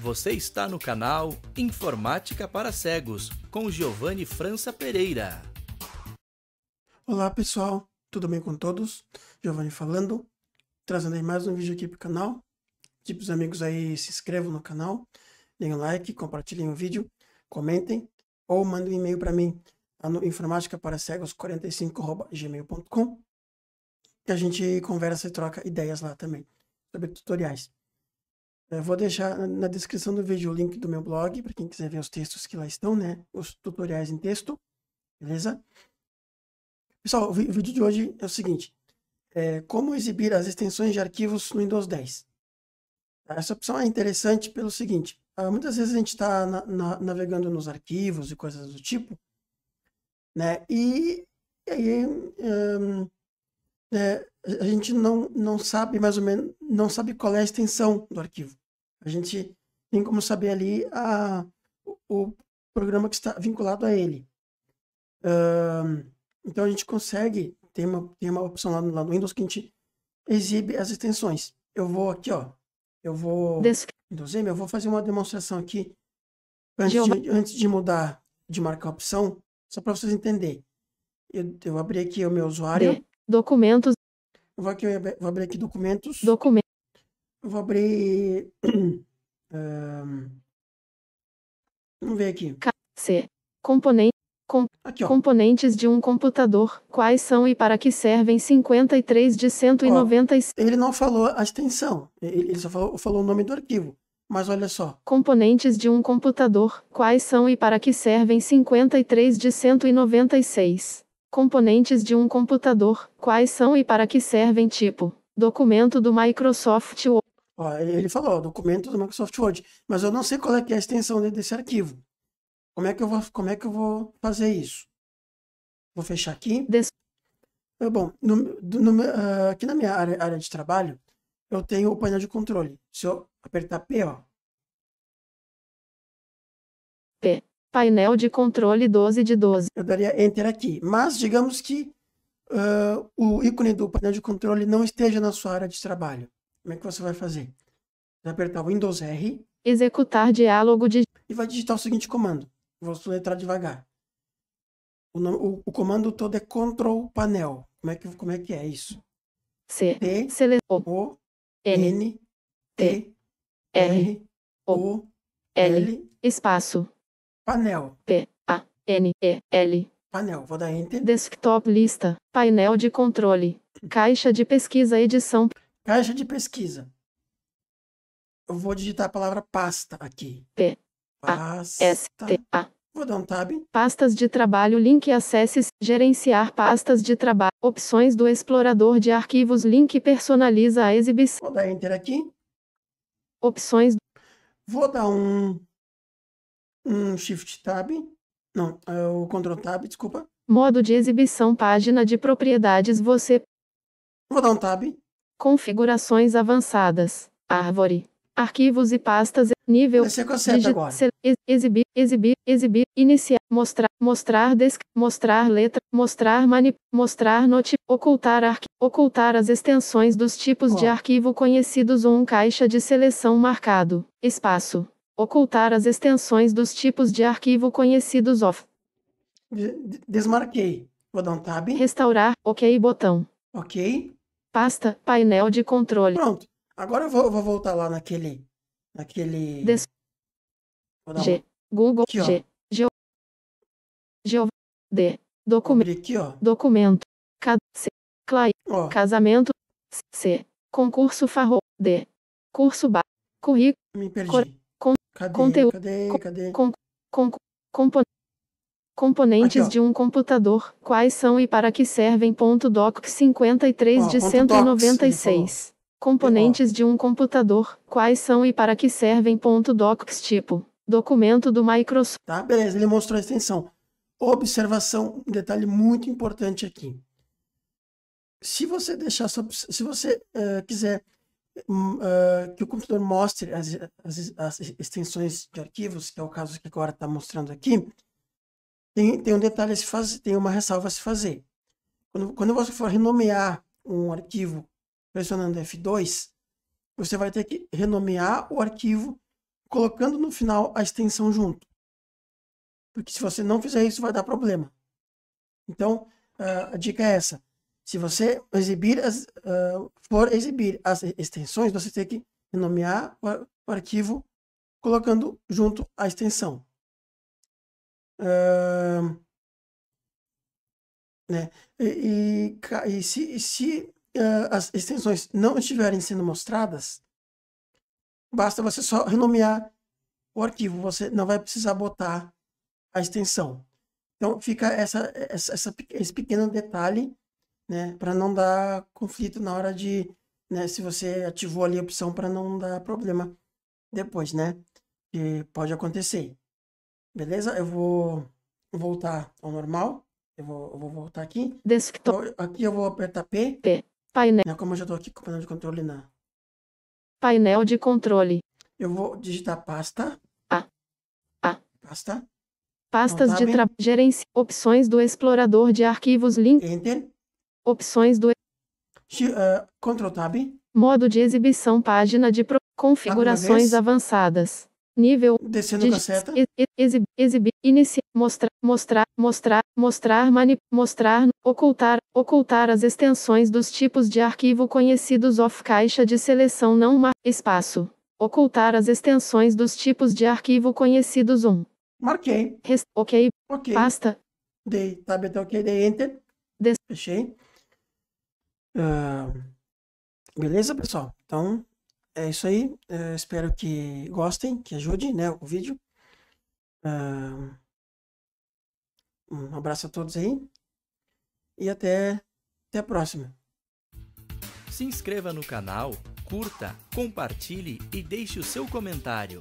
Você está no canal Informática para Cegos com Giovanni França Pereira. Olá pessoal, tudo bem com todos? Giovanni falando, trazendo aí mais um vídeo aqui para o canal. Tipo os amigos aí se inscrevam no canal, deem um like, compartilhem o vídeo, comentem ou mandem um e-mail para mim no informática para cegos 45gmailcom que a gente conversa e troca ideias lá também sobre tutoriais. Eu vou deixar na descrição do vídeo o link do meu blog, para quem quiser ver os textos que lá estão, né? Os tutoriais em texto, beleza? Pessoal, o vídeo de hoje é o seguinte. É, como exibir as extensões de arquivos no Windows 10. Essa opção é interessante pelo seguinte. Ah, muitas vezes a gente está na, na, navegando nos arquivos e coisas do tipo, né? E, e aí... Um, é, a gente não, não sabe mais ou menos, não sabe qual é a extensão do arquivo. A gente tem como saber ali a, o, programa que está vinculado a ele. Uh, então a gente consegue, tem uma, tem uma opção lá no, lá no Windows que a gente exibe as extensões. Eu vou aqui, ó. Eu vou. Windows M, eu vou fazer uma demonstração aqui antes de, antes de mudar, de marcar a opção, só para vocês entenderem. Eu, eu abri aqui o meu usuário. Documentos. Eu vou, aqui, eu vou abrir aqui documentos. Documentos. Eu vou abrir. um, vamos ver aqui. C. Componente. Com, aqui, componentes de um computador, quais são e para que servem 53 de 196. Ó, ele não falou a extensão, ele só falou, falou o nome do arquivo. Mas olha só. Componentes de um computador, quais são e para que servem 53 de 196. Componentes de um computador, quais são e para que servem tipo, documento do Microsoft Word. Ó, ele falou, ó, documento do Microsoft Word, mas eu não sei qual é, é a extensão desse arquivo. Como é que eu vou, como é que eu vou fazer isso? Vou fechar aqui. Des... É bom, no, no, uh, aqui na minha área, área, de trabalho, eu tenho o painel de controle. Se eu apertar P, ó. P. Painel de controle 12 de 12. Eu daria Enter aqui. Mas digamos que uh, o ícone do painel de controle não esteja na sua área de trabalho. Como é que você vai fazer? Vai apertar o Windows R. Executar diálogo de. E vai digitar o seguinte comando. Vou soletrar devagar. O, o, o, comando todo é Control Panel. Como é que, como é, que é isso? C. T. Sele o. N. T. R. O. L. Espaço. Painel. P-A-N-E-L. Painel, vou dar Enter. Desktop lista. Painel de controle. Caixa de pesquisa edição. Caixa de pesquisa. Eu vou digitar a palavra pasta aqui. P. A. S. T. A. Vou dar um tab. Pastas de trabalho. Link acesse. Gerenciar pastas de trabalho. Opções do explorador de arquivos. Link personaliza a exibição. Vou dar Enter aqui. Opções. Vou dar um um Shift Tab, não, é o Ctrl Tab, desculpa. Modo de exibição, página de propriedades, você. Vou dar um Tab. Configurações avançadas, árvore, arquivos e pastas, nível. É que eu digit, agora. exibir, exibir, exibir, iniciar, mostrar, mostrar, desc, mostrar letra, mostrar manip, mostrar note, ocultar arqu, ocultar as extensões dos tipos de arquivo conhecidos ou um caixa de seleção marcado, espaço. Ocultar as extensões dos tipos de arquivo conhecidos off. Desmarquei. Vou dar um tab. Restaurar. OK botão. OK. Pasta. Painel de controle. Pronto. Agora eu vou, vou voltar lá naquele... Naquele... Des... G. Um... Google. Aqui, G. G. G. D. Documento. Aqui, ó. Documento. C. Clai. Ó. Casamento. C. Concurso Farro. D. Curso Ba. Currículo. Me perdi. Cor... Cadê? Conteúdo. Cadê? Com, cadê? Com, com, componentes Aqui, de um computador. Quais são e para que servem? Ponto doc 53 ó, de 196. Docs, componentes de um computador. Quais são e para que servem? Ponto docs tipo. Documento do Microsoft. Tá, beleza, ele mostrou a extensão. Observação, um detalhe muito importante aqui. Se você deixar, se você uh, quiser uh, que o computador mostre as, as, as, extensões de arquivos, que é o caso que agora está mostrando aqui, tem, tem um detalhe a se fazer, tem uma ressalva a se fazer. Quando, quando você for renomear um arquivo pressionando F2, você vai ter que renomear o arquivo colocando no final a extensão junto. Porque se você não fizer isso, vai dar problema. Então, ah, a dica é essa. Se você exibir as, uh, for exibir as extensões, você tem que nomear o, arquivo colocando junto a extensão. Uh, né? E, e, e se, e se uh, as extensões não estiverem sendo mostradas, basta você só renomear o arquivo, você não vai precisar botar a extensão. Então fica essa, essa, essa esse pequeno detalhe né? Para não dar conflito na hora de, né? Se você ativou ali a opção para não dar problema depois, né? Que pode acontecer. Beleza? Eu vou voltar ao normal. Eu vou, eu vou voltar aqui. Desktop. Aqui eu vou apertar P. P. Painel. Né? Como eu já estou aqui com o painel de controle na. Painel de controle. Eu vou digitar pasta. A. A. Pasta. Pastas de trabalho. Gerenciar opções do explorador de arquivos. Link. Enter. Opções do. Uh, Ctrl Tab. Modo de exibição, página de pro... configurações avançadas. Nível. Descendo com a seta. Exibir. Exib, iniciar. Mostrar. Mostrar. Mostrar. Mostrar. Mani, mostrar. Ocultar. Ocultar as extensões dos tipos de arquivo conhecidos off caixa de seleção não mar. Espaço. Ocultar as extensões dos tipos de arquivo conhecidos um Marquei. ok. Ok. Pasta. Dei tab até ok. Dei enter. Des Fechei. Uh, beleza, pessoal? Então, é isso aí. Uh, espero que gostem, que ajudem né, o vídeo. Uh, um abraço a todos aí. E até, até a próxima. Se inscreva no canal, curta, compartilhe e deixe o seu comentário.